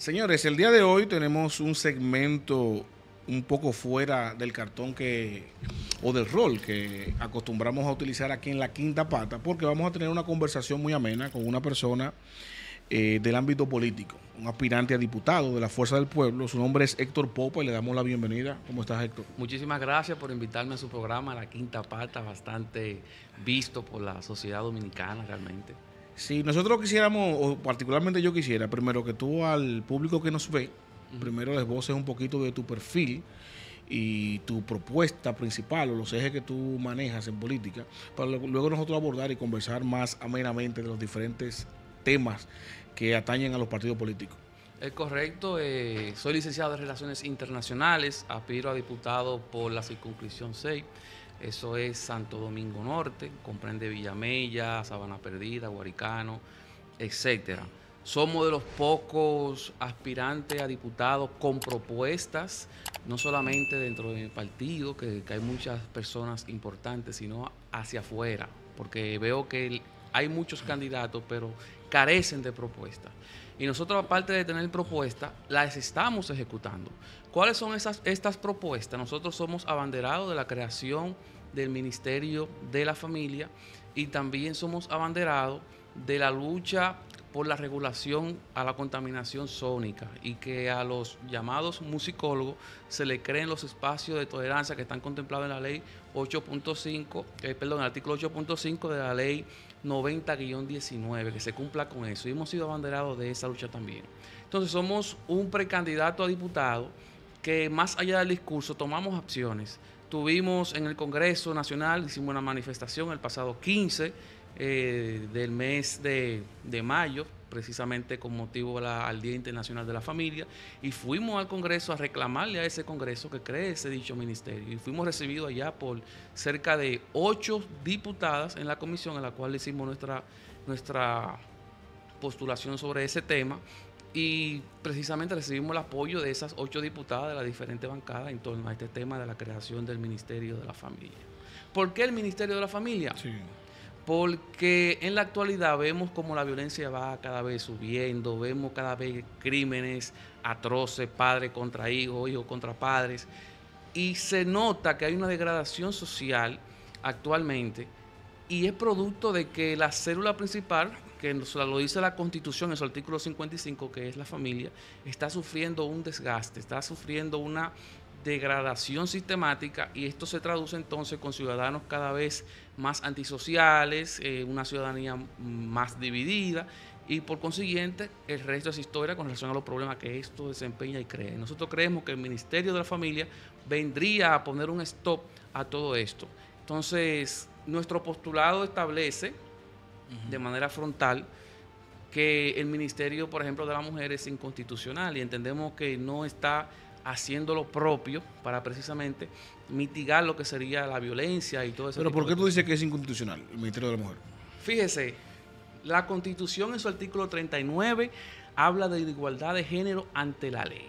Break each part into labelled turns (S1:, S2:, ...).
S1: Señores, el día de hoy tenemos un segmento un poco fuera del cartón que o del rol que acostumbramos a utilizar aquí en la quinta pata, porque vamos a tener una conversación muy amena con una persona eh, del ámbito político, un aspirante a diputado de la Fuerza del Pueblo. Su nombre es Héctor Popa y le damos la bienvenida. ¿Cómo estás, Héctor?
S2: Muchísimas gracias por invitarme a su programa, La Quinta Pata, bastante visto por la sociedad dominicana realmente.
S1: Si nosotros quisiéramos, o particularmente yo quisiera, primero que tú al público que nos ve, primero les voces un poquito de tu perfil y tu propuesta principal o los ejes que tú manejas en política, para luego nosotros abordar y conversar más amenamente de los diferentes temas que atañen a los partidos políticos.
S2: Es correcto, eh, soy licenciado en Relaciones Internacionales, aspiro a diputado por la circunscripción 6. Eso es Santo Domingo Norte, comprende Villamella, Sabana Perdida, Guaricano, etcétera. Somos de los pocos aspirantes a diputados con propuestas, no solamente dentro del partido, que, hay muchas personas importantes, sino hacia afuera, porque veo que hay muchos candidatos, pero carecen de propuestas. Y nosotros, aparte de tener propuestas, las estamos ejecutando. ¿Cuáles son esas, estas propuestas? Nosotros somos abanderados de la creación del Ministerio de la Familia y también somos abanderados de la lucha por la regulación a la contaminación sónica y que a los llamados musicólogos se le creen los espacios de tolerancia que están contemplados en la ley 8.5, eh, perdón, el artículo 8.5 de la ley 90-19, que se cumpla con eso. Y hemos sido abanderados de esa lucha también. Entonces somos un precandidato a diputado que más allá del discurso tomamos acciones. Tuvimos en el Congreso Nacional, hicimos una manifestación el pasado 15 eh, del mes de, de mayo, precisamente con motivo al Día Internacional de la Familia, y fuimos al Congreso a reclamarle a ese Congreso que cree ese dicho ministerio. Y fuimos recibidos allá por cerca de ocho diputadas en la comisión en la cual hicimos nuestra, nuestra postulación sobre ese tema. Y precisamente recibimos el apoyo de esas ocho diputadas de la diferente bancada en torno a este tema de la creación del Ministerio de la Familia. ¿Por qué el Ministerio de la Familia? Sí porque en la actualidad vemos como la violencia va cada vez subiendo, vemos cada vez crímenes atroces, padre contra hijo, hijo contra padres, y se nota que hay una degradación social actualmente y es producto de que la célula principal, que nos lo dice la Constitución en su artículo 55, que es la familia, está sufriendo un desgaste, está sufriendo una degradación sistemática y esto se traduce entonces con ciudadanos cada vez más antisociales, eh, una ciudadanía más dividida y por consiguiente el resto es historia con relación a los problemas que esto desempeña y cree. Nosotros creemos que el Ministerio de la Familia vendría a poner un stop a todo esto. Entonces, nuestro postulado establece de manera frontal que el Ministerio, por ejemplo, de la Mujer es inconstitucional y entendemos que no está haciendo lo propio para precisamente mitigar lo que sería la violencia y todo eso. Pero ¿por qué tú
S1: dices que es inconstitucional el Ministerio de la Mujer?
S2: Fíjese, la Constitución en su artículo 39 habla de igualdad de género ante la ley.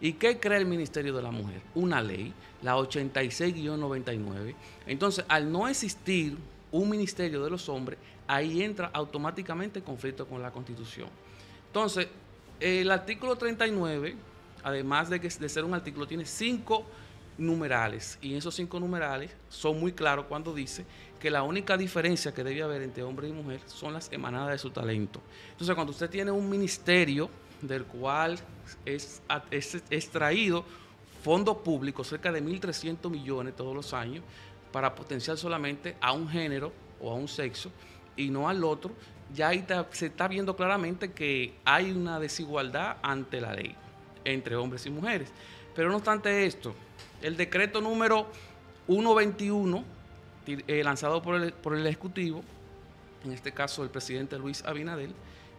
S2: ¿Y qué cree el Ministerio de la Mujer? Una ley, la 86-99. Entonces, al no existir un Ministerio de los Hombres, ahí entra automáticamente conflicto con la Constitución. Entonces, el artículo 39 además de, que, de ser un artículo, tiene cinco numerales. Y esos cinco numerales son muy claros cuando dice que la única diferencia que debe haber entre hombre y mujer son las emanadas de su talento. Entonces, cuando usted tiene un ministerio del cual es, extraído fondo público, cerca de 1.300 millones todos los años, para potenciar solamente a un género o a un sexo y no al otro, ya ahí se está viendo claramente que hay una desigualdad ante la ley entre hombres y mujeres. Pero no obstante esto, el decreto número 121, eh, lanzado por el, Ejecutivo, en este caso el presidente Luis Abinadel,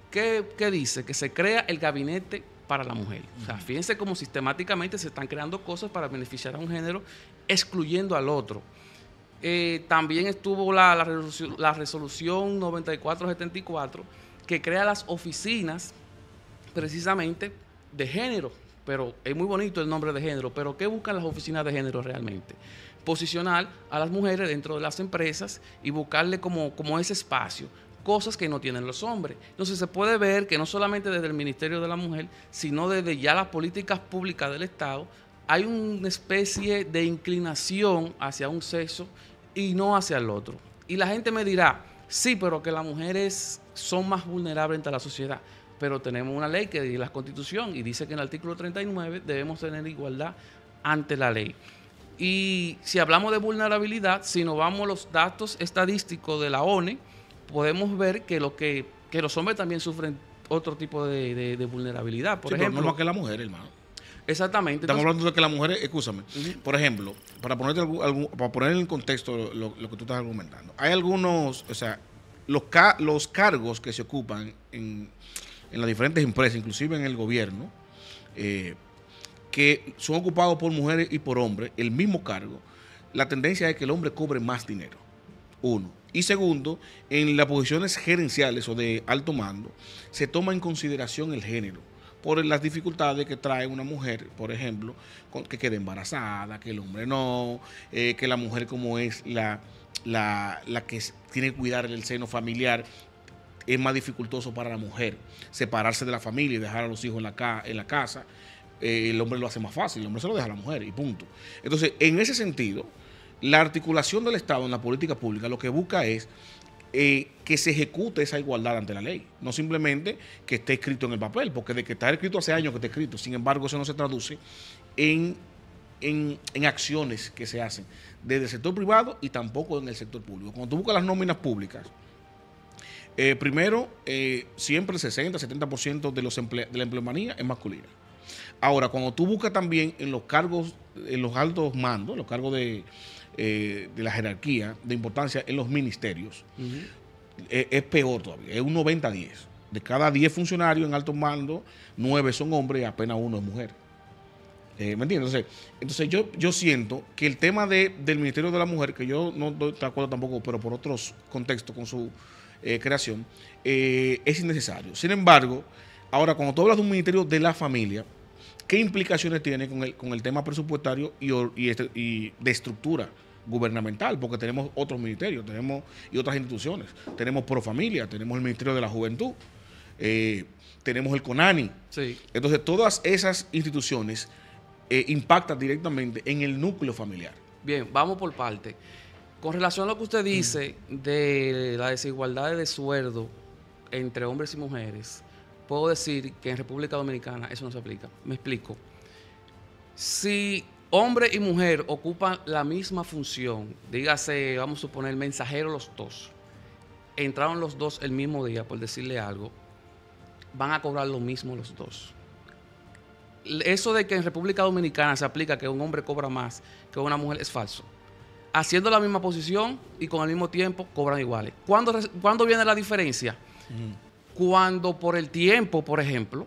S2: que, dice que se crea el gabinete para la mujer. fíjense cómo sistemáticamente se están creando cosas para beneficiar a un género excluyendo al otro. Eh, también estuvo la, la resolución 9474 que crea las oficinas precisamente de género, pero es muy bonito el nombre de género, pero ¿qué buscan las oficinas de género realmente? Posicionar a las mujeres dentro de las empresas y buscarle como, ese espacio, cosas que no tienen los hombres. Entonces se puede ver que no solamente desde el Ministerio de la Mujer, sino desde ya las políticas públicas del Estado, hay una especie de inclinación hacia un sexo y no hacia el otro. Y la gente me dirá, sí, pero que las mujeres son más vulnerables ante la sociedad pero tenemos una ley que es la constitución y dice que en el artículo 39 debemos tener igualdad ante la ley. Y si hablamos de vulnerabilidad, si nos vamos a los datos estadísticos de la ONU, podemos ver que, lo que, los hombres también sufren otro tipo de, vulnerabilidad. Por ejemplo, que la mujer, hermano.
S1: Exactamente. Estamos hablando de que la mujer, escúchame, por ejemplo, para, ponerte, para poner en contexto lo, que tú estás argumentando, hay algunos, o sea, los, los cargos que se ocupan en, en las diferentes empresas, inclusive en el gobierno, eh, que son ocupados por mujeres y por hombres, el mismo cargo, la tendencia es que el hombre cobre más dinero. Uno. Y segundo, en las posiciones gerenciales o de alto mando, se toma en consideración el género por las dificultades que trae una mujer, por ejemplo, que quede embarazada, que el hombre no, eh, que la mujer como es la, la, la que tiene que cuidar el seno familiar, es más dificultoso para la mujer separarse de la familia y dejar a los hijos en la, en la casa. Eh, el hombre lo hace más fácil, el hombre se lo deja a la mujer y punto. Entonces, en ese sentido, la articulación del Estado en la política pública lo que busca es eh, que se ejecute esa igualdad ante la ley, no simplemente que esté escrito en el papel, porque de que está escrito hace años que está escrito, sin embargo, eso no se traduce en en, acciones que se hacen desde el sector privado y tampoco en el sector público. Cuando tú buscas las nóminas públicas, eh, primero, eh, siempre el 60, 70% de, los de la empleomanía es masculina. Ahora, cuando tú buscas también en los cargos, en los altos mandos, los cargos de, eh, la jerarquía de importancia en los ministerios, es, peor todavía, es un 90-10. De cada 10 funcionarios en altos mandos, 9 son hombres y apenas uno es mujer. ¿Me entiendes? Entonces, yo, yo siento que el tema del Ministerio de la Mujer, que yo no estoy de acuerdo tampoco, pero por otros contextos con su eh, creación, eh, es innecesario. Sin embargo, ahora cuando tú hablas de un Ministerio de la Familia, ¿qué implicaciones tiene con el, tema presupuestario este, y, de estructura? gubernamental, porque tenemos otros ministerios, tenemos y otras instituciones, tenemos familia, tenemos el Ministerio de la Juventud, eh, tenemos el CONANI. Entonces, todas esas instituciones impactan directamente en el núcleo familiar.
S2: Bien, vamos por parte. Con relación a lo que usted dice de la desigualdad de sueldo entre hombres y mujeres, puedo decir que en República Dominicana eso no se aplica. Me explico. Si hombre y mujer ocupan la misma función, dígase, vamos a suponer, mensajero los dos, entraron los dos el mismo día, por decirle algo, van a cobrar lo mismo los dos. Eso de que en República Dominicana se aplica que un hombre cobra más que una mujer es falso haciendo la misma posición y con el mismo tiempo cobran iguales. ¿Cuándo, viene la diferencia? Cuando por el tiempo, por ejemplo,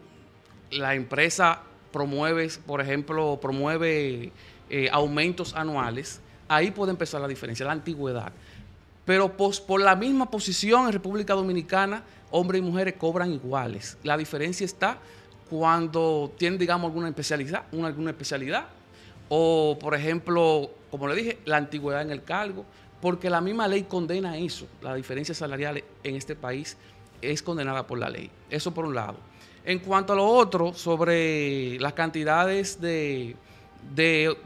S2: la empresa promueve, por ejemplo, promueve eh, aumentos anuales, ahí puede empezar la diferencia, la antigüedad. Pero por la misma posición en República Dominicana, hombres y mujeres cobran iguales. La diferencia está cuando tienen, digamos, alguna especialidad, una, alguna especialidad o por ejemplo, como le dije, la antigüedad en el cargo, porque la misma ley condena eso. La diferencia salarial en este país es condenada por la ley. Eso por un lado. En cuanto a lo otro, sobre las cantidades de,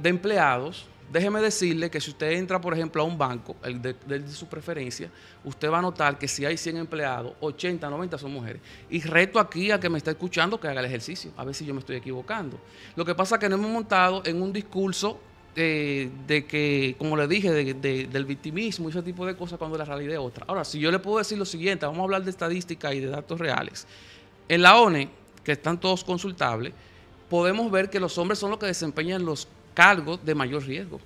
S2: empleados, déjeme decirle que si usted entra, por ejemplo, a un banco, el de, su preferencia, usted va a notar que si hay 100 empleados, 80, 90 son mujeres. Y reto aquí a que me está escuchando que haga el ejercicio, a ver si yo me estoy equivocando. Lo que pasa es que no hemos montado en un discurso eh, de, que, como le dije, del victimismo y ese tipo de cosas cuando la realidad es otra. Ahora, si yo le puedo decir lo siguiente, vamos a hablar de estadística y de datos reales. En la ONE, que están todos consultables, podemos ver que los hombres son los que desempeñan los cargos de mayor riesgo.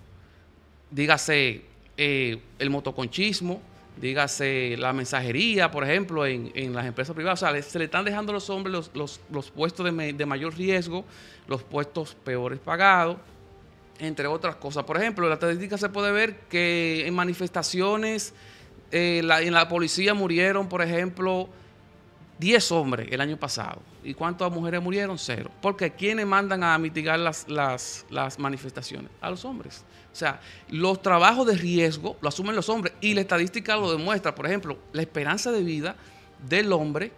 S2: Dígase eh, el motoconchismo, dígase la mensajería, por ejemplo, en, las empresas privadas. O sea, se le están dejando a los hombres los, puestos de, mayor riesgo, los puestos peores pagados, entre otras cosas. Por ejemplo, en la estadística se puede ver que en manifestaciones, eh, en la policía murieron, por ejemplo, 10 hombres el año pasado. ¿Y cuántas mujeres murieron? Cero. Porque ¿quiénes mandan a mitigar las, las, manifestaciones? A los hombres. O sea, los trabajos de riesgo lo asumen los hombres y la estadística lo demuestra. Por ejemplo, la esperanza de vida del hombre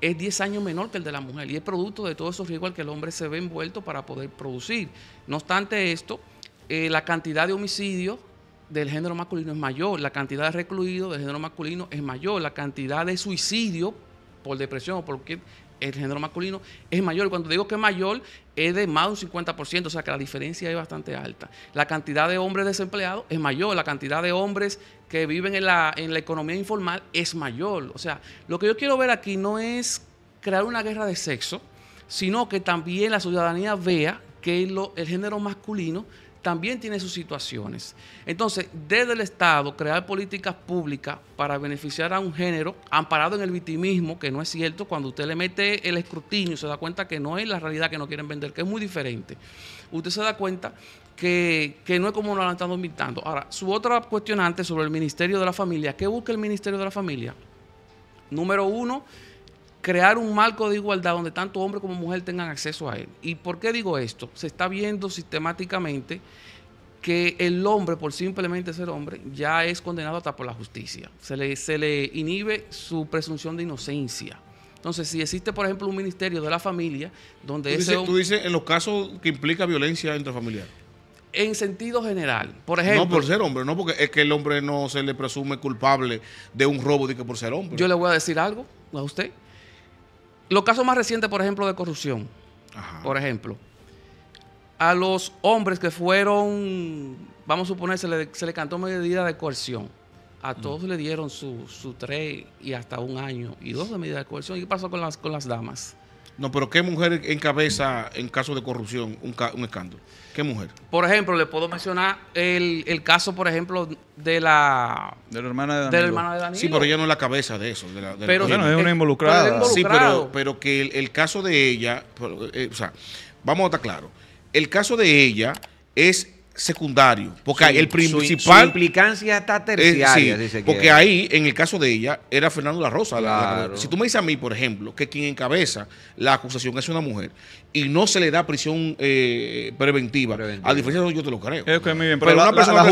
S2: es 10 años menor que el de la mujer y es producto de todo esos riesgos al que el hombre se ve envuelto para poder producir. No obstante esto, eh, la cantidad de homicidios del género masculino es mayor, la cantidad de recluidos del género masculino es mayor, la cantidad de suicidio por depresión o porque el género masculino es mayor. Cuando digo que es mayor, es de más de un 50%, o sea que la diferencia es bastante alta. La cantidad de hombres desempleados es mayor, la cantidad de hombres que viven en la, economía informal es mayor. O sea, lo que yo quiero ver aquí no es crear una guerra de sexo, sino que también la ciudadanía vea que el género masculino también tiene sus situaciones. Entonces, desde el Estado, crear políticas públicas para beneficiar a un género, amparado en el victimismo, que no es cierto, cuando usted le mete el escrutinio, se da cuenta que no es la realidad que no quieren vender, que es muy diferente. Usted se da cuenta que, no es como lo han estado Ahora, su otra cuestionante sobre el Ministerio de la Familia, ¿qué busca el Ministerio de la Familia? Número uno, crear un marco de igualdad donde tanto hombre como mujer tengan acceso a él. ¿Y por qué digo esto? Se está viendo sistemáticamente que el hombre, por simplemente ser hombre, ya es condenado hasta por la justicia. Se le, se le inhibe su presunción de inocencia. Entonces, si existe, por ejemplo, un ministerio de la familia donde... Tú, ese tú dices en los casos
S1: que implica violencia intrafamiliar
S2: en sentido general. Por ejemplo. No por
S1: ser hombre, no porque es que el hombre no se le presume culpable de un robo de que por ser hombre. Yo le voy a decir algo a usted.
S2: Los casos más recientes, por ejemplo, de corrupción. Por ejemplo, a los hombres que fueron, vamos a suponer, se le, cantó medida de coerción. A todos le dieron su, tres y hasta un año y dos de medida de coerción. ¿Y qué pasó con las, con las damas? No, pero ¿qué mujer encabeza en caso de corrupción
S1: un escándalo? mujer?
S2: Por ejemplo, le puedo mencionar el, caso, por ejemplo, de la... hermana de Danilo. Sí, pero ella
S1: no es la cabeza de eso. pero, no, es una eh, involucrada. sí, pero, que el, el, caso de ella... Eh, o sea, vamos a estar claro. El caso de ella es secundario, porque el principal...
S3: implicancia está terciaria. porque
S1: ahí, en el caso de ella, era Fernando La Rosa. si tú me dices a mí, por ejemplo, que quien encabeza la acusación es una mujer y no se le da prisión eh, preventiva, a diferencia de eso, yo te lo creo. pero, la,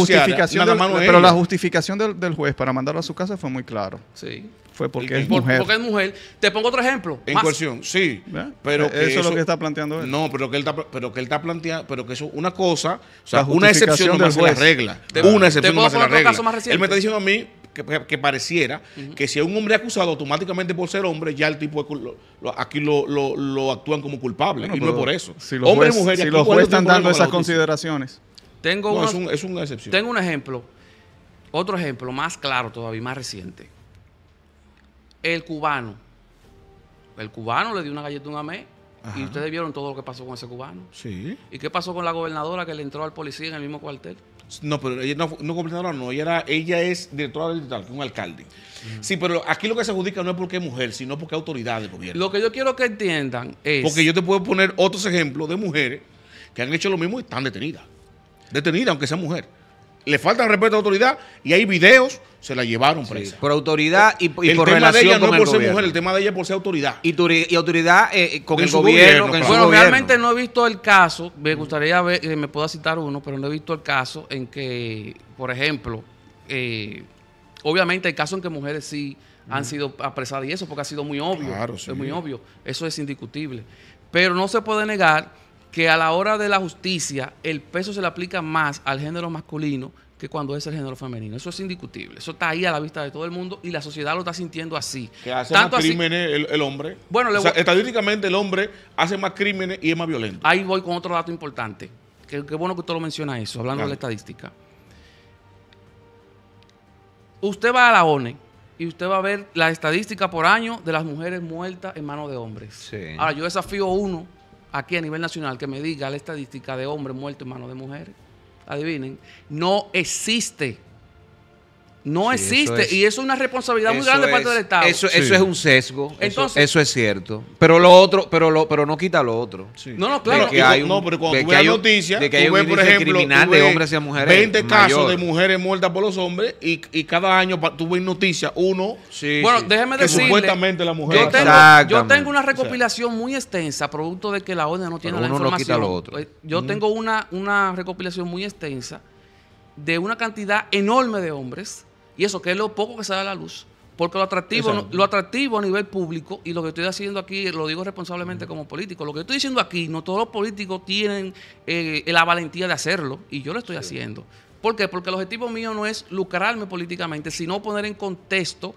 S1: justificación, del, juez para mandarlo a su casa fue muy claro. Sí fue porque, es, mujer. porque
S2: es mujer. Te pongo otro ejemplo. En cuestión, sí. Pero eh, eso, es lo que está planteando él.
S1: No, pero que él está, pero que él está planteando, pero que eso es una cosa, o sea, una excepción no fue la regla. una excepción no la regla. Más él me está diciendo a mí que, pareciera que si un hombre acusado automáticamente por ser hombre, ya el tipo aquí lo, actúan como culpable. y no es por eso. Si los jueces mujer, si los están dando esas consideraciones. Tengo no, un, es una excepción.
S2: Tengo un ejemplo, otro ejemplo más claro todavía, más reciente. El cubano. El cubano le dio una galleta un amé. Y ustedes vieron todo lo que pasó con ese cubano. Sí. ¿Y qué pasó con la gobernadora que le entró al policía en el mismo cuartel?
S1: No, pero ella no, no gobernadora, no. Ella, era, ella es directora del digital, un alcalde. Sí, pero aquí lo que se adjudica no es porque es mujer, sino porque es autoridad del gobierno. Lo que yo quiero que entiendan es. Porque yo te puedo poner otros ejemplos de mujeres que han hecho lo mismo y están detenidas. Detenidas, aunque sea mujer le faltan respeto a la autoridad y hay videos, se la llevaron presa. por autoridad y, y el tema de ella no es por ser mujer,
S3: el tema de ella es por ser autoridad. Y, autoridad eh, eh, con el gobierno. Bueno, realmente
S2: no he visto el caso, me gustaría ver, eh, me pueda citar uno, pero no he visto el caso en que, por ejemplo, obviamente hay caso en que mujeres sí han sido apresadas y eso porque ha sido muy obvio. Es muy obvio, eso es indiscutible. Pero no se puede negar que a la hora de la justicia el peso se le aplica más al género masculino que cuando es el género femenino. Eso es indiscutible. Eso está ahí a la vista de todo el mundo y la sociedad lo está sintiendo así. Que hace más crímenes
S1: el, hombre. Bueno, estadísticamente el hombre hace más crímenes y es más violento.
S2: Ahí voy con otro dato importante. Qué bueno que usted lo menciona eso, hablando de la estadística. Usted va a la ONE y usted va a ver la estadística por año de las mujeres muertas en manos de hombres. Ahora, yo desafío uno aquí a nivel nacional que me diga la estadística de hombres muertos en manos de mujeres. Adivinen, no existe. No existe. y eso es una responsabilidad muy grande de parte del Estado. Eso, es un sesgo. eso,
S3: es cierto. Pero lo otro, pero lo, pero no quita lo otro. No, no, claro. no, pero cuando tú hay un por ejemplo, hombres mujeres. 20 casos de
S1: mujeres muertas por los hombres y, y cada año tú ves noticias uno. bueno, déjeme decir. Supuestamente la mujer. Yo tengo, una
S2: recopilación muy extensa, producto de que la ONU no tiene la información. Eh, yo tengo una, una recopilación muy extensa de una cantidad enorme de hombres y eso que es lo poco que se da a la luz. Porque lo atractivo, lo atractivo a nivel público, y lo que estoy haciendo aquí, lo digo responsablemente como político, lo que estoy diciendo aquí, no todos los políticos tienen eh, la valentía de hacerlo, y yo lo estoy haciendo. ¿Por qué? Porque el objetivo mío no es lucrarme políticamente, sino poner en contexto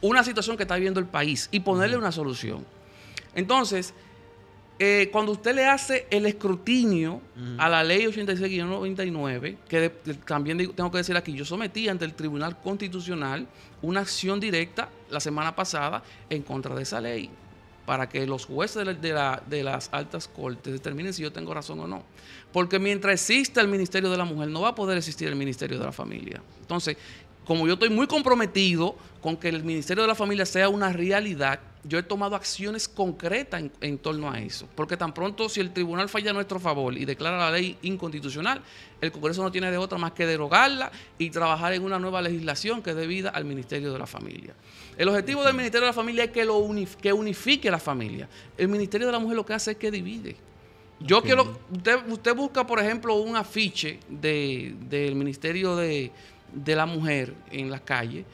S2: una situación que está viviendo el país y ponerle una solución. Entonces, eh, cuando usted le hace el escrutinio a la ley 86-99, que también tengo que decir aquí, yo sometí ante el Tribunal Constitucional una acción directa la semana pasada en contra de esa ley, para que los jueces de, las altas cortes determinen si yo tengo razón o no. Porque mientras exista el Ministerio de la Mujer, no va a poder existir el Ministerio de la Familia. Entonces, como yo estoy muy comprometido con que el Ministerio de la Familia sea una realidad, yo he tomado acciones concretas en, torno a eso. Porque tan pronto si el tribunal falla a nuestro favor y declara la ley inconstitucional, el Congreso no tiene de otra más que derogarla y trabajar en una nueva legislación que dé vida al Ministerio de la Familia. El objetivo del Ministerio de la Familia es que, lo que unifique la familia. El Ministerio de la Mujer lo que hace es que divide. Yo usted, busca, por ejemplo, un afiche del Ministerio de, de la mujer en la calle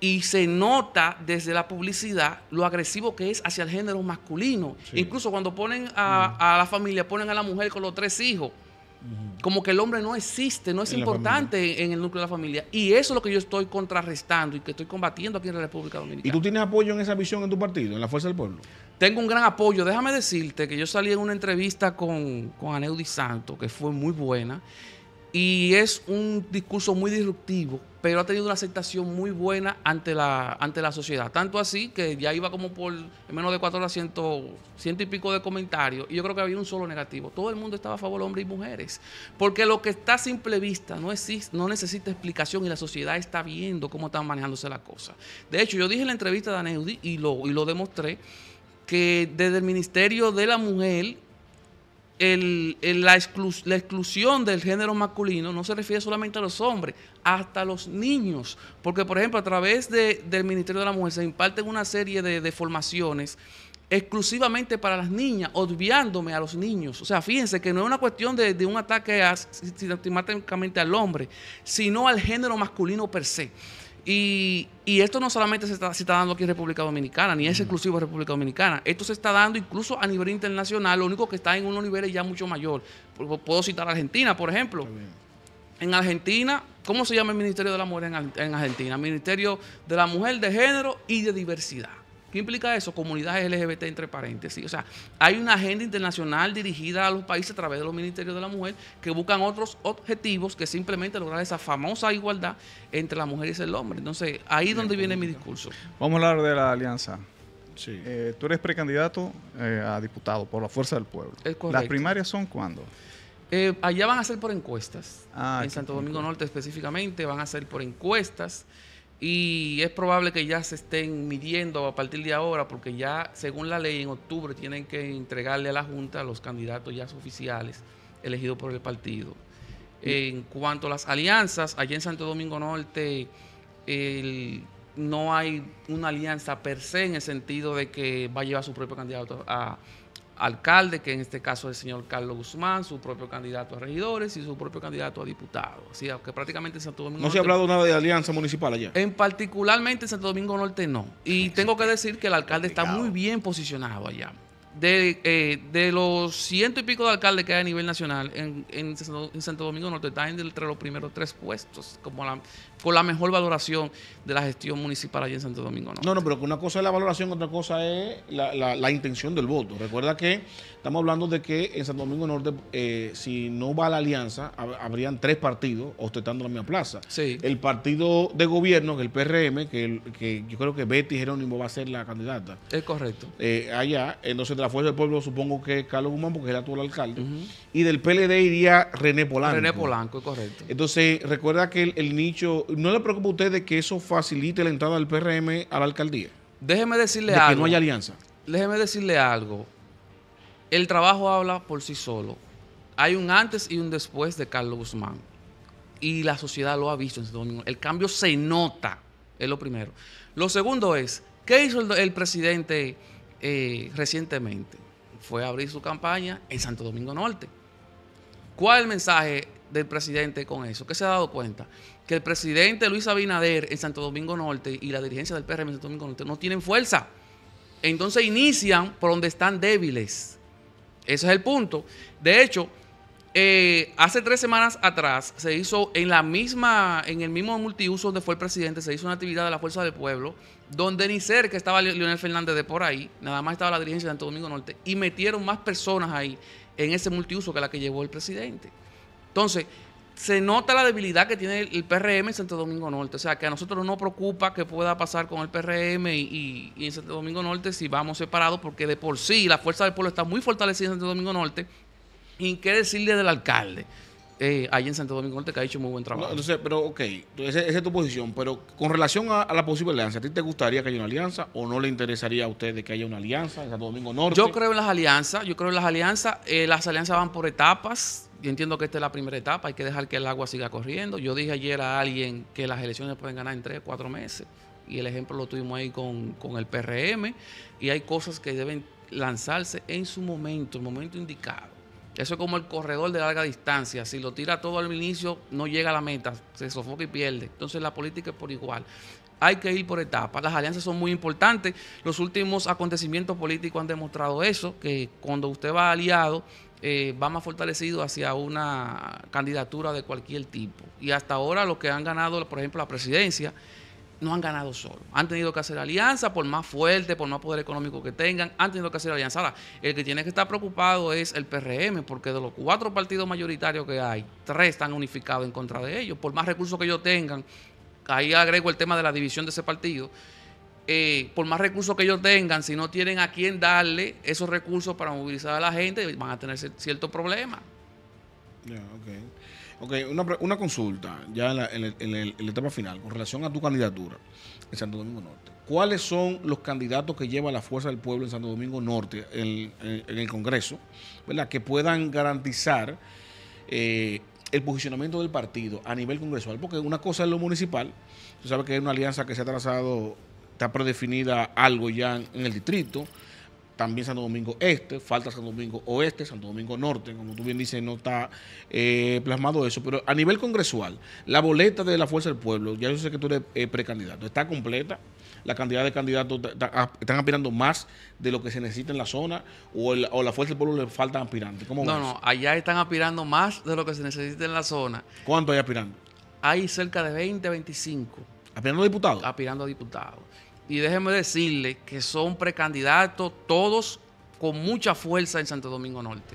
S2: y se nota desde la publicidad lo agresivo que es hacia el género masculino. Incluso cuando ponen mm. a, la familia, ponen a la mujer con los tres hijos. Como que el hombre no existe, no es importante en el núcleo de la familia. Y eso es lo que yo estoy contrarrestando y que estoy combatiendo aquí en la República Dominicana. ¿Y tú tienes apoyo en esa visión en tu partido, en la Fuerza del Pueblo? Tengo un gran apoyo. Déjame decirte que yo salí en una entrevista con, con Aneudi Santo, que fue muy buena. Y es un discurso muy disruptivo, pero ha tenido una aceptación muy buena ante la, ante la sociedad. Tanto así que ya iba como por menos de 400 horas, ciento, y pico de comentarios, y yo creo que había un solo negativo. Todo el mundo estaba a favor, de hombres y mujeres. Porque lo que está a simple vista no, existe, no necesita explicación y la sociedad está viendo cómo están manejándose las cosas. De hecho, yo dije en la entrevista de Aneudi y lo, y lo demostré, que desde el Ministerio de la Mujer la, exclusión del género masculino no se refiere solamente a los hombres, hasta a los niños. Porque, por ejemplo, a través del Ministerio de la Mujer se imparten una serie de, deformaciones formaciones exclusivamente para las niñas, obviándome a los niños. O sea, fíjense que no es una cuestión de, de un ataque sistemáticamente al hombre, sino al género masculino per se. Y, esto no solamente se está, dando aquí en República Dominicana, ni es exclusivo de República Dominicana. Esto se está dando incluso a nivel internacional, lo único que está en unos niveles ya mucho mayor. Puedo citar Argentina, por ejemplo. En Argentina, ¿cómo se llama el Ministerio de la Mujer en, en Argentina? Ministerio de la Mujer, de Género y de Diversidad implica eso? Comunidades LGBT entre paréntesis. O sea, hay una agenda internacional dirigida a los países a través de los ministerios de la mujer que buscan otros objetivos que simplemente lograr esa famosa igualdad entre la mujer y el hombre. Entonces, ahí es donde viene mi discurso.
S3: Vamos a hablar de la alianza. Sí. Eh, tú eres precandidato eh, a diputado por la fuerza del pueblo. ¿Las primarias son cuándo?
S2: Eh, allá van a ser por encuestas. Ah, en Santo Domingo Norte específicamente van a ser por encuestas y es probable que ya se estén midiendo a partir de ahora, porque ya según la ley en octubre tienen que entregarle a la Junta los candidatos ya oficiales elegidos por el partido. En cuanto a las alianzas, allá en Santo Domingo Norte no hay una alianza per se en el sentido de que va a llevar su propio candidato a, alcalde, que en este caso es el señor Carlos Guzmán, su propio candidato a regidores y su propio candidato a diputado. Así que prácticamente Santo Domingo. No se ha hablado nada de alianza municipal allá. En particularmente Santo Domingo Norte no. Y tengo que decir que el alcalde está muy bien posicionado allá. Eh, de, los ciento y pico de alcaldes que hay a nivel nacional, en, Santo Domingo Norte está entre los primeros tres puestos, como la, con la mejor valoración de la gestión municipal allí en Santo Domingo Norte.
S1: No, no, pero que una cosa es la valoración, otra cosa es la, intención del voto. Recuerda que estamos hablando de que en Santo Domingo Norte, eh, si no va la alianza, habrían tres partidos ostentando la misma plaza. Sí. El partido de gobierno, que el PRM, que, yo creo que Betty Jerónimo va a ser la candidata. Es correcto. Eh, allá, entonces de la Fuerza del Pueblo supongo que es Carlos Guzmán, porque era actual alcalde. Y del PLD iría René Polanco. René Polanco, es correcto. Entonces, recuerda que el, nicho, ¿no le preocupa a usted de que eso facilite la entrada del PRM a la alcaldía? Déjeme decirle de algo. Que no haya alianza.
S2: Déjeme decirle algo. El trabajo habla por sí solo. Hay un antes y un después de Carlos Guzmán. Y la sociedad lo ha visto. El cambio se nota. Es lo primero. Lo segundo es, ¿qué hizo el presidente? Eh, recientemente fue a abrir su campaña en Santo Domingo Norte. ¿Cuál es el mensaje del presidente con eso? ¿Qué se ha dado cuenta? Que el presidente Luis Abinader en Santo Domingo Norte y la dirigencia del PRM en Santo Domingo Norte no tienen fuerza. Entonces inician por donde están débiles. Ese es el punto. De hecho, eh, hace tres semanas atrás se hizo en la misma, en el mismo multiuso donde fue el presidente, se hizo una actividad de la Fuerza del Pueblo donde ni cerca estaba Leonel Fernández de por ahí, nada más estaba la dirigencia de Santo Domingo Norte, y metieron más personas ahí en ese multiuso que la que llevó el presidente. Entonces, se nota la debilidad que tiene el PRM en Santo Domingo Norte. O sea, que a nosotros no preocupa que pueda pasar con el PRM y, en Santo Domingo Norte si vamos separados, porque de por sí la fuerza del pueblo está muy fortalecida en Santo Domingo Norte. ¿Y qué decirle del alcalde? eh, en Santo Domingo Norte que ha hecho muy buen trabajo. entonces, pero ok, esa, es tu
S1: posición, pero con relación a, la posible alianza, ¿a ti te gustaría que haya una alianza o no le interesaría a ustedes que haya
S2: una alianza en Santo Domingo Norte? Yo creo en las alianzas, yo creo en las alianzas, eh, las alianzas van por etapas, yo entiendo que esta es la primera etapa, hay que dejar que el agua siga corriendo. Yo dije ayer a alguien que las elecciones pueden ganar en tres, cuatro meses, y el ejemplo lo tuvimos ahí con, el PRM, y hay cosas que deben lanzarse en su momento, en el momento indicado. Eso es como el corredor de larga distancia. Si lo tira todo al inicio, no llega a la meta, se sofoca y pierde. Entonces la política es por igual. Hay que ir por etapas. Las alianzas son muy importantes. Los últimos acontecimientos políticos han demostrado eso, que cuando usted va aliado, eh, va más fortalecido hacia una candidatura de cualquier tipo. Y hasta ahora los que han ganado, por ejemplo, la presidencia, no han ganado solo. Han tenido que hacer alianza, por más fuerte, por más poder económico que tengan, han tenido que hacer alianza. Ahora, el que tiene que estar preocupado es el PRM, porque de los cuatro partidos mayoritarios que hay, tres están unificados en contra de ellos. Por más recursos que ellos tengan, ahí agrego el tema de la división de ese partido. Eh, por más recursos que ellos tengan, si no tienen a quién darle esos recursos para movilizar a la gente, van a tener cierto problema.
S1: Ya, okay. Ok, una, consulta, ya en la, el, etapa final, con relación a tu candidatura en Santo Domingo Norte. ¿Cuáles son los candidatos que lleva la Fuerza del Pueblo en Santo Domingo Norte en, el Congreso, ¿verdad? que puedan garantizar eh, el posicionamiento del partido a nivel congresual? Porque una cosa es lo municipal, tú sabes que hay una alianza que se ha trazado, está predefinida algo ya en el distrito, también Santo Domingo Este, falta Santo Domingo Oeste, Santo Domingo Norte, como tú bien dices, no está eh, plasmado eso, pero a nivel congresual, la boleta de la Fuerza del Pueblo, ya yo sé que tú eres eh, precandidato, está completa, la cantidad de candidatos están aspirando más de lo que se necesita en la zona, o, la Fuerza del Pueblo le faltan aspirantes, ¿cómo No, no,
S2: allá están aspirando más de lo que se necesita en la zona. ¿Cuánto hay aspirando? Hay cerca de 20, 25. ¿Aspirando a diputados? Aspirando a diputados y déjeme decirle que son precandidatos todos con mucha fuerza en Santo Domingo Norte.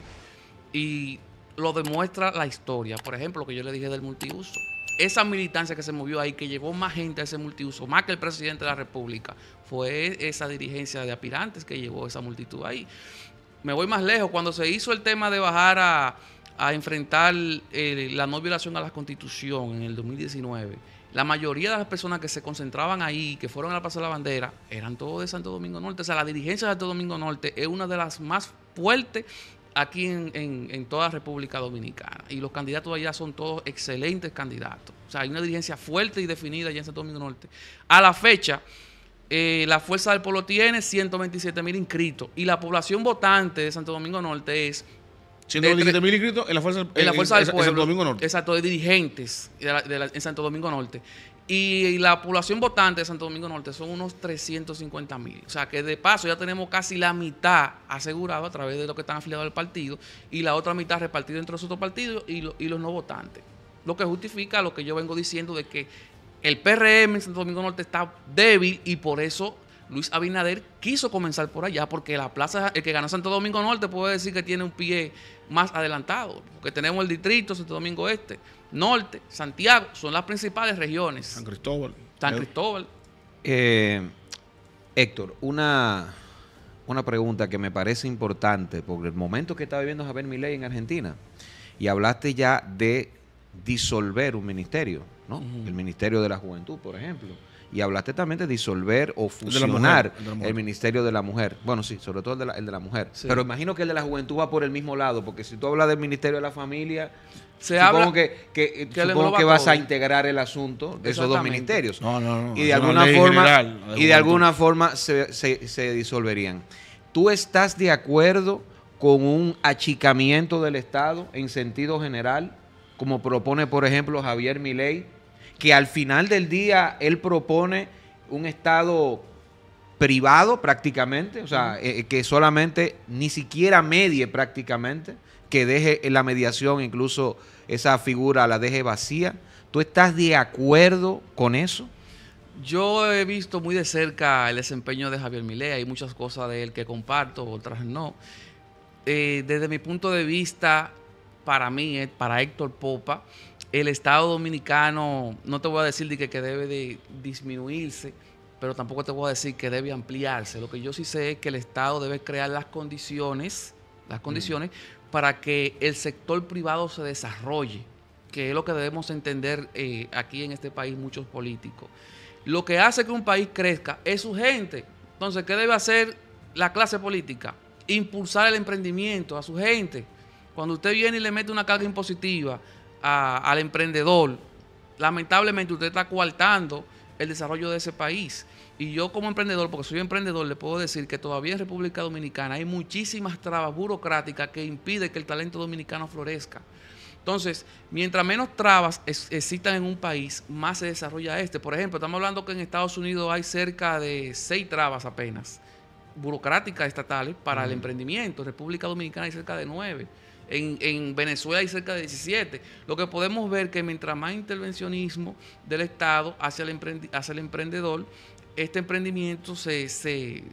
S2: Y lo demuestra la historia. Por ejemplo, lo que yo le dije del multiuso. Esa militancia que se movió ahí, que llevó más gente a ese multiuso, más que el presidente de la República, fue esa dirigencia de aspirantes que llevó esa multitud ahí. Me voy más lejos, cuando se hizo el tema de bajar a, enfrentar eh, la no violación a la constitución en el 2019 la mayoría de las personas que se concentraban ahí, que fueron a la de la Bandera, eran todos de Santo Domingo Norte. O sea, la dirigencia de Santo Domingo Norte es una de las más fuertes aquí en, toda la República Dominicana. Y los candidatos allá son todos excelentes candidatos. O sea, hay una dirigencia fuerte y definida allá en Santo Domingo Norte. A la fecha, eh, la Fuerza del Pueblo tiene 127 mil inscritos y la población votante de Santo Domingo Norte es ¿117 mil inscritos en la Fuerza, en, en la fuerza del Pueblo. Santo Domingo Norte. Exacto, de dirigentes en Santo Domingo Norte. Y la población votante de Santo Domingo Norte son unos 350 mil. O sea que de paso ya tenemos casi la mitad asegurada a través de los que están afiliados al partido y la otra mitad repartida entre los otros partidos y los no votantes. Lo que justifica lo que yo vengo diciendo de que el PRM en Santo Domingo Norte está débil y por eso Luis Abinader quiso comenzar por allá porque la plaza, el que ganó Santo Domingo Norte puede decir que tiene un pie más adelantado, porque tenemos el distrito Santo Domingo Este, Norte, Santiago, son las principales regiones. San Cristóbal. San eh, Cristóbal.
S3: Eh, Héctor, una, una pregunta que me parece importante, por el momento que está viviendo Javier Milei en Argentina, y hablaste ya de disolver un ministerio el Ministerio de la Juventud, por ejemplo. Y hablaste también de disolver o fusionar el Ministerio de la Mujer. Bueno, sí, sobre todo el de la, Mujer. Pero imagino que el de la Juventud va por el mismo lado, porque si tú hablas del Ministerio de la Familia, se supongo que, vas a integrar el asunto de esos dos ministerios. Y de alguna forma, y de alguna forma se, se disolverían. ¿Tú estás de acuerdo con un achicamiento del Estado en sentido general? como propone, por ejemplo, Javier Milei, que al final del día él propone un Estado privado prácticamente, o sea, eh, eh, que solamente ni siquiera medie prácticamente, que deje la mediación, incluso esa figura la deje vacía. ¿Tú estás de acuerdo con
S2: eso? Yo he visto muy de cerca el desempeño de Javier Milei, hay muchas cosas de él que comparto, otras no. Eh, desde mi punto de vista, para mí, para Héctor Popa, el Estado dominicano, no te voy a decir que, debe de disminuirse, pero tampoco te voy a decir que debe ampliarse. Lo que yo sí sé es que el Estado debe crear las condiciones, las mm. condiciones para que el sector privado se desarrolle, que es lo que debemos entender eh, aquí en este país muchos políticos. Lo que hace que un país crezca es su gente. Entonces, ¿qué debe hacer la clase política? Impulsar el emprendimiento a su gente. Cuando usted viene y le mete una carga impositiva, al emprendedor, lamentablemente usted está coartando el desarrollo de ese país. Y yo como emprendedor, porque soy emprendedor, le puedo decir que todavía en República Dominicana hay muchísimas trabas burocráticas que impiden que el talento dominicano florezca. Entonces, mientras menos trabas existan en un país, más se desarrolla este. Por ejemplo, estamos hablando que en Estados Unidos hay cerca de seis trabas apenas burocráticas estatales para el emprendimiento. En República Dominicana hay cerca de nueve en, Venezuela hay cerca de 17. Lo que podemos ver que mientras más intervencionismo del Estado hacia el, emprendedor, este emprendimiento se, se,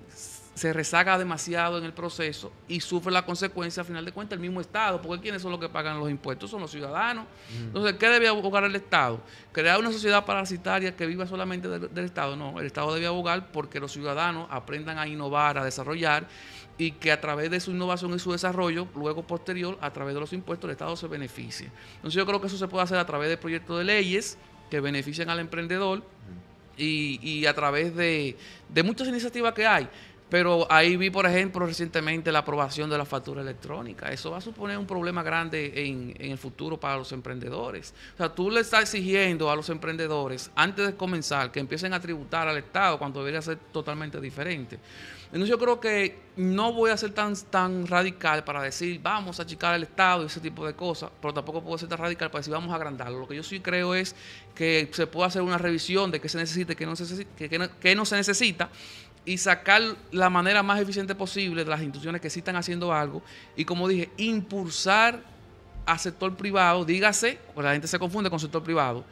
S2: rezaga demasiado en el proceso y sufre la consecuencia, al final de cuentas, el mismo Estado, porque ¿quiénes son los que pagan los impuestos? Son los ciudadanos. Entonces, ¿qué debe abogar el Estado? ¿Crear una sociedad parasitaria que viva solamente del, del Estado? No, el Estado debe abogar porque los ciudadanos aprendan a innovar, a desarrollar y que a través de su innovación y su desarrollo, luego posterior, a través de los impuestos, el Estado se beneficie. Entonces yo creo que eso se puede hacer a través de proyectos de leyes que beneficien al emprendedor y, a través de, de muchas iniciativas que hay. Pero ahí vi, por ejemplo, recientemente la aprobación de la factura electrónica. Eso va a suponer un problema grande en, en, el futuro para los emprendedores. O sea, tú le estás exigiendo a los emprendedores, antes de comenzar, que empiecen a tributar al Estado cuando debería ser totalmente diferente. Entonces yo creo que no voy a ser tan, tan radical para decir, vamos a achicar al Estado y ese tipo de cosas, pero tampoco puedo ser tan radical para decir, vamos a agrandarlo. Lo que yo sí creo es que se puede hacer una revisión de qué se necesita y no qué no se necesita y sacar la manera más eficiente posible de las instituciones que sí están haciendo algo y como dije, impulsar al sector privado, dígase, porque la gente se confunde con sector privado,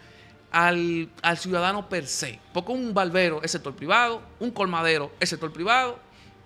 S2: al, ciudadano per se. Porque un barbero es sector privado, un colmadero es sector privado,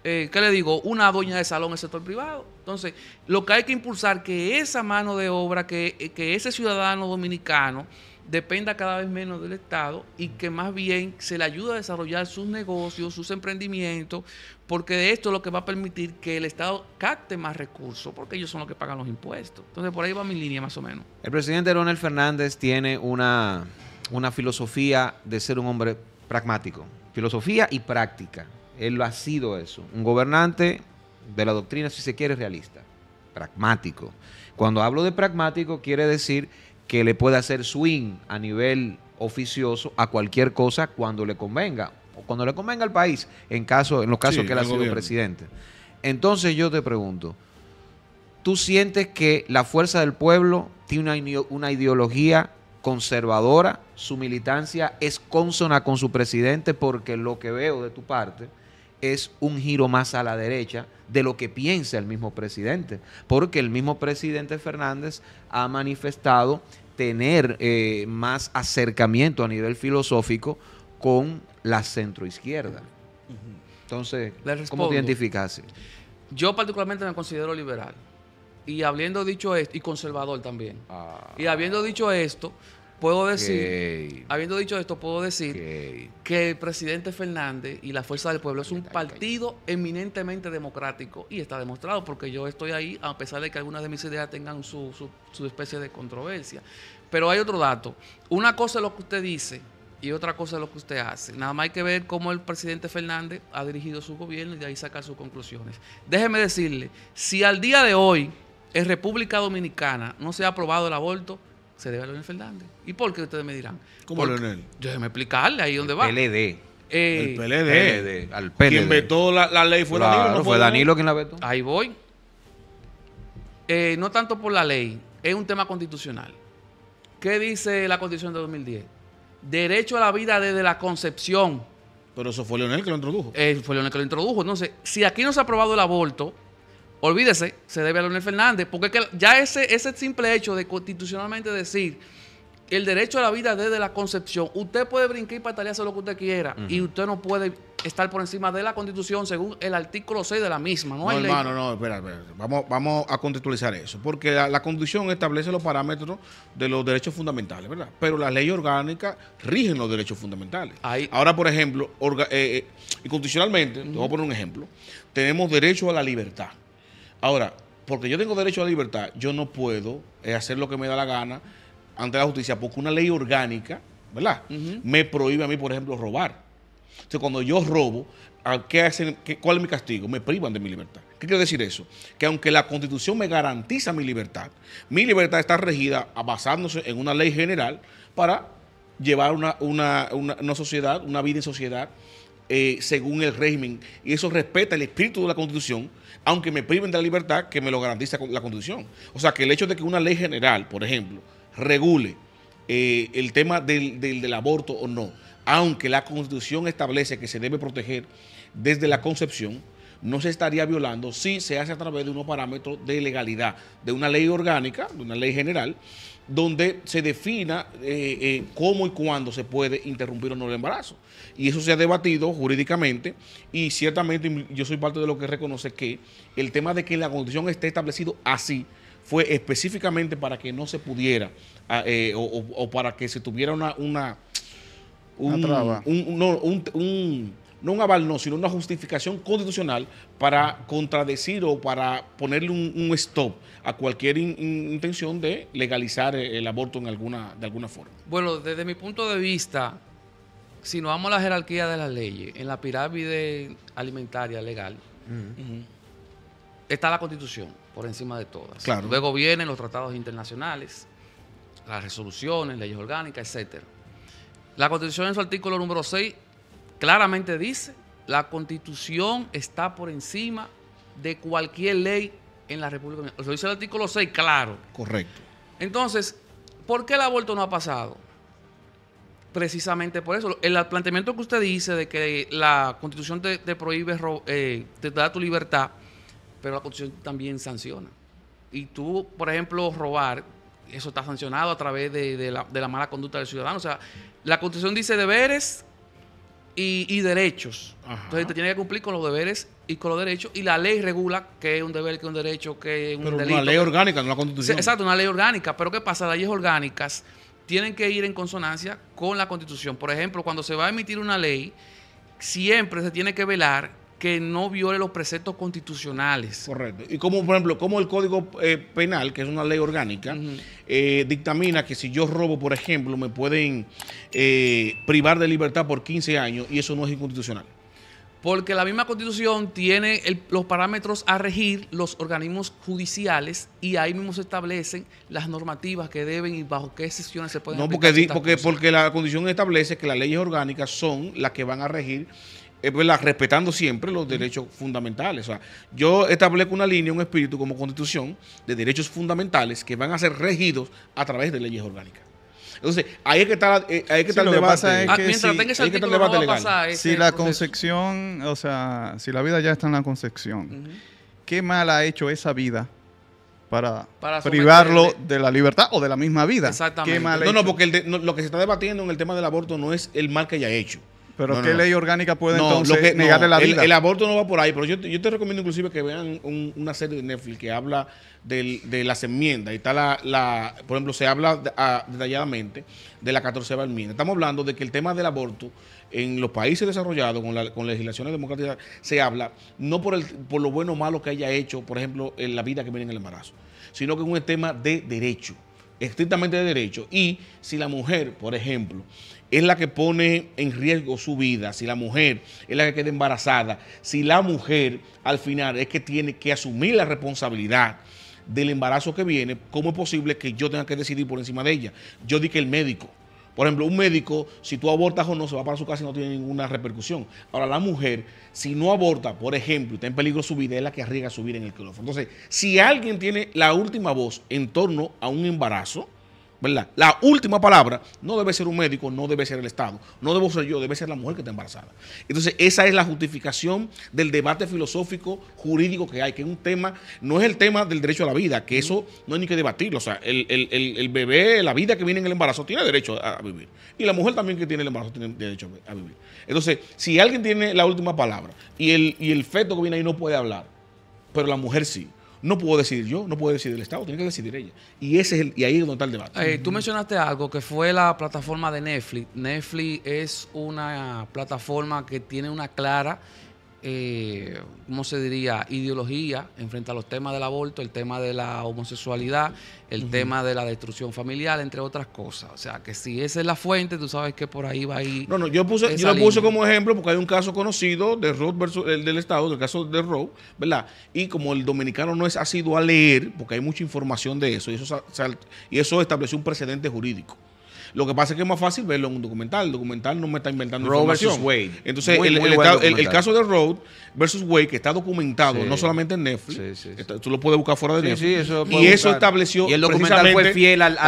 S2: eh, ¿qué le digo? Una dueña de salón es sector privado. Entonces, lo que hay que impulsar que esa mano de obra, que, que ese ciudadano dominicano, dependa cada vez menos del Estado y que más bien se le ayude a desarrollar sus negocios, sus emprendimientos, porque de esto es lo que va a permitir que el Estado capte más recursos, porque ellos son los que pagan los impuestos. Entonces por ahí va mi línea más o menos.
S3: El presidente Leonel Fernández tiene una, una filosofía de ser un hombre pragmático, filosofía y práctica. Él lo ha sido eso, un gobernante de la doctrina, si se quiere, realista, pragmático. Cuando hablo de pragmático, quiere decir que le puede hacer swing a nivel oficioso a cualquier cosa cuando le convenga o cuando le convenga al país en caso en los casos que él ha sido presidente. Entonces yo te pregunto, ¿tú sientes que la fuerza del pueblo tiene una, una ideología conservadora, su militancia es consona con su presidente porque lo que veo de tu parte es un giro más a la derecha de lo que piensa el mismo presidente, porque el mismo presidente Fernández ha manifestado tener eh, más acercamiento a nivel filosófico con la centroizquierda. Entonces, ¿cómo te identificas?
S2: Yo particularmente me considero liberal. Y habiendo dicho esto, y conservador también. Ah. Y habiendo dicho esto, Puedo decir, habiendo dicho esto, puedo decir que el presidente Fernández y la Fuerza del Pueblo es un partido eminentemente democrático y está demostrado porque yo estoy ahí a pesar de que algunas de mis ideas tengan su, su, su especie de controversia. Pero hay otro dato. Una cosa es lo que usted dice y otra cosa es lo que usted hace. Nada más hay que ver cómo el presidente Fernández ha dirigido su gobierno y de ahí sacar sus conclusiones. Déjeme decirle, si al día de hoy en República Dominicana no se ha aprobado el aborto, se debe a Leonel Fernández. ¿Y por qué ustedes me dirán? ¿Cómo Leonel? Déjeme explicarle ahí dónde va. PLD. Eh, el PLD. Al PLD. ¿Quién vetó la, ley fue Danilo. No fue Danilo quien la vetó. Ahí voy. Eh, no tanto por la ley, es un tema constitucional. ¿Qué dice la constitución de 2010? Derecho a la vida desde la concepción. Pero eso fue Leonel que lo introdujo. Eh, fue Leonel que lo introdujo. Entonces, si aquí no se ha aprobado el aborto, olvídese, se debe a Leonel Fernández, porque ya ese, ese simple hecho de constitucionalmente decir el derecho a la vida desde la concepción, usted puede brincar y patalearse lo que usted quiera, y usted no puede estar por encima de la constitución según el artículo 6 de la misma. No, no hermano,
S1: no, espera, espera. Vamos, vamos a contextualizar eso, porque la, constitución establece los parámetros de los derechos fundamentales, ¿verdad? Pero la ley orgánica rigen los derechos fundamentales. Ahí. Ahora, por ejemplo, eh, eh, y constitucionalmente, te voy a poner un ejemplo, tenemos derecho a la libertad. Ahora, porque yo tengo derecho a libertad, yo no puedo eh, hacer lo que me da la gana ante la justicia, porque una ley orgánica, ¿verdad? Me prohíbe a mí, por ejemplo, robar. Entonces, cuando yo robo, ¿qué hacen, ¿cuál es mi castigo? Me privan de mi libertad. ¿Qué quiere decir eso? Que aunque la Constitución me garantiza mi libertad, mi libertad está regida basándose en una ley general para llevar una sociedad, una vida en sociedad eh, según el régimen. Y eso respeta el espíritu de la Constitución, aunque me priven de la libertad que me lo garantiza la Constitución. O sea, que el hecho de que una ley general, por ejemplo, regule eh, el tema del aborto o no, aunque la Constitución establece que se debe proteger desde la concepción, no se estaría violando si se hace a través de unos parámetros de legalidad, de una ley orgánica, de una ley general, donde se defina eh, eh, cómo y cuándo se puede interrumpir o no el embarazo. Y eso se ha debatido jurídicamente y ciertamente yo soy parte de lo que reconoce que el tema de que la condición esté establecido así fue específicamente para que no se pudiera ah, eh, o, para que se tuviera una... una un no un aval, no, sino una justificación constitucional para contradecir o para ponerle un, stop a cualquier intención de legalizar e, el aborto en alguna, de alguna forma.
S2: Bueno, desde mi punto de vista, si nos vamos a la jerarquía de las leyes, en la pirámide alimentaria legal, está la constitución por encima de todas. Luego vienen los tratados internacionales, las resoluciones, leyes orgánicas, etcétera. La Constitución en su artículo número 6 claramente dice, la constitución está por encima de cualquier ley en la República Dominicana. Lo dice el artículo 6, claro. Correcto. Entonces, ¿por qué el aborto no ha pasado? Precisamente por eso. El planteamiento que usted dice de que la constitución te, prohíbe, eh, te da tu libertad, pero la constitución también sanciona. Y tú, por ejemplo, robar, eso está sancionado a través de, la, de la mala conducta del ciudadano. O sea, la constitución dice deberes y, derechos. Entonces te tiene que cumplir con los deberes y con los derechos. Y la ley regula qué es un deber, qué es un derecho, qué es un pero Una ley
S1: orgánica, no la constitución. Exacto,
S2: una ley orgánica. Pero ¿qué pasa? Las leyes orgánicas tienen que ir en consonancia con la constitución. Por ejemplo, cuando se va a emitir una ley, siempre se tiene que velar que no viole los preceptos constitucionales. Correcto.
S1: Y como, por ejemplo, como el Código eh, Penal, que es una ley orgánica, eh, dictamina que si yo robo, por ejemplo, me pueden eh, privar de libertad por 15 años y eso no es inconstitucional.
S2: Porque la misma constitución tiene los parámetros a regir los organismos judiciales y ahí mismo se establecen las normativas que deben y bajo qué excepciones se pueden No, porque, porque,
S1: porque la constitución establece que las leyes orgánicas son las que van a regir eh, pues, respetando siempre los derechos fundamentales. O sea, yo establezco una línea, un espíritu como constitución de derechos fundamentales que van a ser regidos a través de leyes orgánicas. Entonces, ahí es que está, eh, ahí el debate. Ah, mientras si, tenga ese artículo, Si la
S2: concepción, o sea, si la vida ya está en la concepción, ¿qué mal ha hecho esa vida? Para, privarlo de la
S1: libertad o de la misma vida. Exactamente. no, no, porque lo que se está debatiendo en el tema del aborto no es el mal que haya hecho ¿Pero qué ley orgánica puede entonces negarle la vida? El, aborto no va por ahí, pero yo, te recomiendo inclusive que vean una serie de Netflix que habla de las enmiendas. Y está la, por ejemplo, se habla ah, detalladamente de la 14 enmienda. Estamos hablando de que el tema del aborto en los países desarrollados con, la, con legislaciones democráticas se habla no por, el, por lo bueno o malo que haya hecho, por ejemplo, en la vida que viene en el embarazo, sino que es un tema de derecho estrictamente de derecho. Y si la mujer, por ejemplo, es la que pone en riesgo su vida, si la mujer es la que queda embarazada, si la mujer al final es que tiene que asumir la responsabilidad del embarazo que viene, ¿cómo es posible que yo tenga que decidir por encima de ella? Yo di que el médico. Por ejemplo, un médico, si tú abortas o no, se va para su casa y no tiene ninguna repercusión. Ahora, la mujer, si no aborta, por ejemplo, está en peligro su vida, es la que arriesga su vida en el quirófano. Entonces, si alguien tiene la última voz en torno a un embarazo, la última palabra no debe ser un médico, no debe ser el Estado, no debo ser yo, debe ser la mujer que está embarazada. Entonces, esa es la justificación del debate filosófico jurídico que hay, que es un tema, no es el tema del derecho a la vida, que eso no hay ni que debatirlo. O sea, el, bebé, la vida que viene en el embarazo, tiene derecho a, vivir. Y la mujer también que tiene el embarazo tiene derecho a vivir. Entonces, si alguien tiene la última palabra y el, y el feto que viene ahí no puede hablar, pero la mujer sí no puedo decidir yo, no puedo decidir el Estado, tiene que decidir ella. Y ese es el, y ahí es donde está el debate. Eh, tú
S2: mencionaste algo que fue la plataforma de Netflix. Netflix es una plataforma que tiene una clara eh, ¿cómo se diría?, ideología en frente a los temas del aborto, el tema de la homosexualidad, el tema de la destrucción familiar, entre otras cosas. O sea, que si esa es la fuente, tú sabes que por ahí va a ir. No, no, yo, puse, yo lo puse como
S1: ejemplo porque hay un caso conocido de Roe versus el del Estado, del caso de Roe, ¿verdad? Y como el dominicano no es asiduo a leer, porque hay mucha información de eso, y eso, y eso estableció un precedente jurídico. Lo que pasa es que es más fácil verlo en un documental. El documental no me está inventando información. Entonces, el, el, caso de Road versus Wade, que está documentado no solamente en Netflix, tú lo puedes buscar fuera de Netflix. y eso estableció. Y el documental fue fiel al,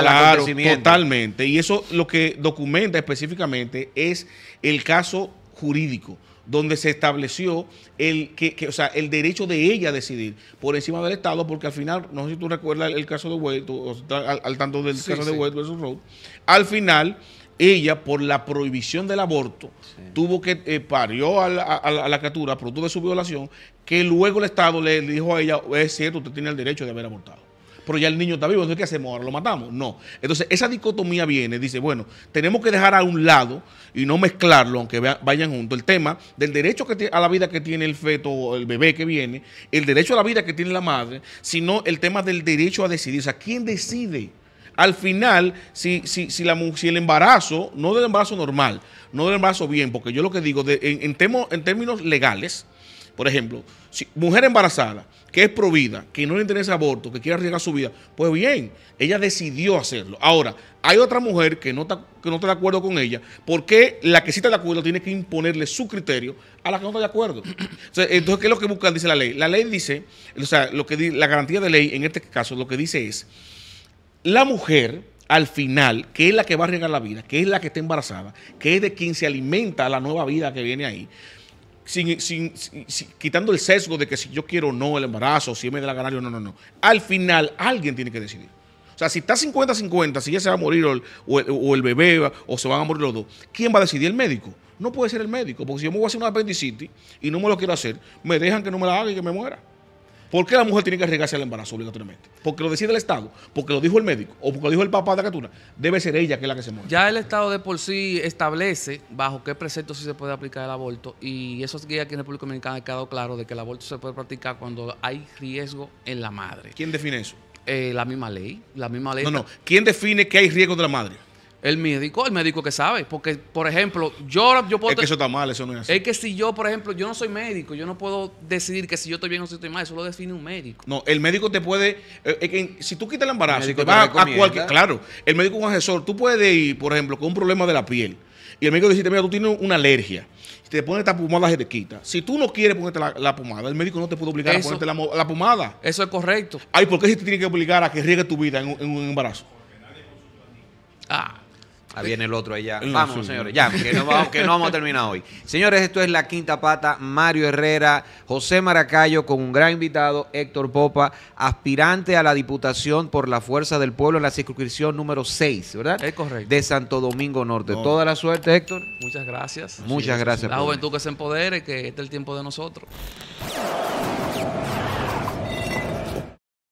S1: Totalmente. Y eso lo que documenta específicamente es el caso jurídico donde se estableció el, que, sea, el derecho de ella a decidir por encima del Estado, porque al final, no sé si tú recuerdas el caso de Wade, al, tanto del caso de Wade versus al final ella por la prohibición del aborto tuvo que eh, parió a la, a, a producto de su violación, que luego el Estado le dijo a ella, es cierto, usted tiene el derecho de haber abortado pero ya el niño está vivo, entonces ¿qué hacemos? Ahora lo matamos. No. Entonces, esa dicotomía viene, dice, bueno, tenemos que dejar a un lado y no mezclarlo, aunque vayan juntos, el tema del derecho a la vida que tiene el feto o el bebé que viene, el derecho a la vida que tiene la madre, sino el tema del derecho a decidir. O sea, ¿quién decide? al final, si, si, la, si el embarazo, no del embarazo normal, no del embarazo bien, porque yo lo que digo, en, en términos legales, por ejemplo, si, mujer embarazada, que es provida, que no le interesa aborto, que quiere arriesgar su vida, pues bien, ella decidió hacerlo. Ahora, hay otra mujer que no está, que no está de acuerdo con ella, porque la que sí está de acuerdo tiene que imponerle su criterio a la que no está de acuerdo. Entonces, ¿qué es lo que busca? Dice la ley. La ley dice, o sea, lo que la garantía de ley en este caso lo que dice es, la mujer al final, que es la que va a arriesgar la vida, que es la que está embarazada, que es de quien se alimenta la nueva vida que viene ahí sin, quitando el sesgo de que si yo quiero o no el embarazo, si me da la ganancia, no, no, no. Al final, alguien tiene que decidir. O sea, si está 50-50, si ya se va a morir o el, o el, bebé o se van a morir los dos, ¿quién va a decidir? El médico. No puede ser el médico, porque si yo me voy a hacer una apendicitis y no me lo quiero hacer, me dejan que no me la haga y que me muera. ¿Por qué la mujer tiene que arriesgarse al embarazo obligatoriamente? ¿Porque lo decide el Estado? ¿Porque lo dijo el médico? ¿O porque lo dijo el papá de la criatura? Debe ser ella que es la que se muere.
S2: Ya el Estado de por sí establece bajo qué preceptos sí se puede aplicar el aborto y eso es que aquí en República Dominicana ha quedado claro de que el aborto se puede practicar cuando hay riesgo en la madre. ¿Quién define eso? Eh, la misma ley. La misma ley. No, no. ¿Quién define que hay riesgo de la madre? El médico, el médico que sabe. Porque, por ejemplo, yo, puedo. Es que eso está mal, eso no es así. que si yo, por ejemplo, yo no soy médico, yo no puedo decidir que si yo estoy bien o si estoy mal, eso lo define un médico.
S1: No, el médico te puede. Eh, si tú quitas el embarazo, te vas a cualquier. Claro, el médico es un asesor. Tú puedes ir, por ejemplo, con un problema de la piel. Y el médico dice, mira, tú tienes una alergia. Si te pones esta pomada, se te quita. Si tú no quieres ponerte la, la pomada, el médico no te puede obligar a ponerte la, pomada. Eso es correcto. Ay, ¿por qué si te tiene que obligar a que riegue tu vida en, un embarazo? Porque nadie
S2: a
S3: Ah. Ahí viene el otro allá. Vamos, señores, ya, que no, vamos, a terminar hoy. Señores, esto es La Quinta Pata, Mario Herrera, José Maracayo, con un gran invitado, Héctor Popa, aspirante a la Diputación por la Fuerza del Pueblo en la circunscripción número 6, ¿verdad? Es correcto. De Santo Domingo Norte. Toda la suerte, Héctor. Muchas
S2: gracias. Muchas gracias. La juventud que se empodere, que este es el tiempo de nosotros.